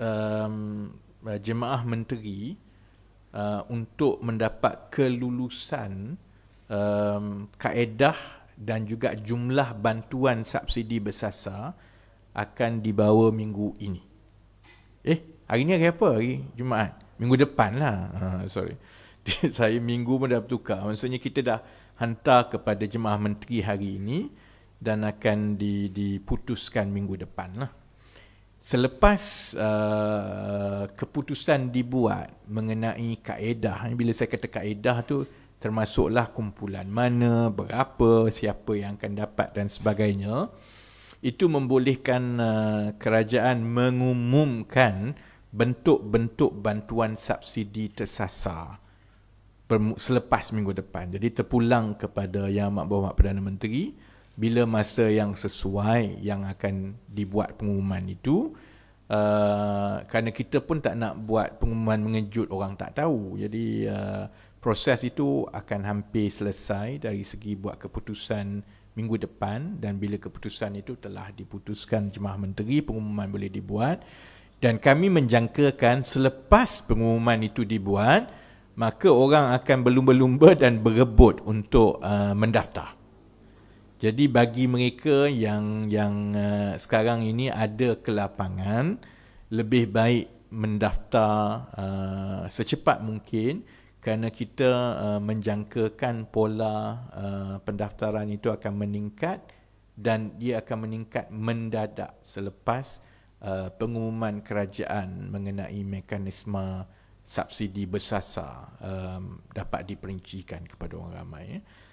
um, uh, jemaah menteri uh, untuk mendapat kelulusan um, kaedah dan juga jumlah bantuan subsidi bersasar akan dibawa minggu ini. Eh, hari ini hari apa? Hari Jumaat. Minggu depan lah. Ha, sorry. Saya minggu pun dah bertukar. Maksudnya kita dah hantar kepada jemaah menteri hari ini dan akan diputuskan minggu depan lah. Selepas uh, keputusan dibuat mengenai kaedah, bila saya kata kaedah tu termasuklah kumpulan mana, berapa, siapa yang akan dapat dan sebagainya, itu membolehkan uh, kerajaan mengumumkan bentuk-bentuk bantuan subsidi tersasar selepas minggu depan. Jadi terpulang kepada Yang Amat Berhormat Perdana Menteri bila masa yang sesuai yang akan dibuat pengumuman itu uh, kerana kita pun tak nak buat pengumuman mengejut orang tak tahu jadi uh, proses itu akan hampir selesai dari segi buat keputusan minggu depan dan bila keputusan itu telah diputuskan jemaah menteri pengumuman boleh dibuat dan kami menjangkakan selepas pengumuman itu dibuat maka orang akan berlumba-lumba dan berebut untuk uh, mendaftar jadi bagi mereka yang yang uh, sekarang ini ada kelapangan lebih baik mendaftar uh, secepat mungkin kerana kita uh, menjangkakan pola uh, pendaftaran itu akan meningkat dan dia akan meningkat mendadak selepas uh, pengumuman kerajaan mengenai mekanisme subsidi bersasar um, dapat diperincikan kepada orang ramai. Ya.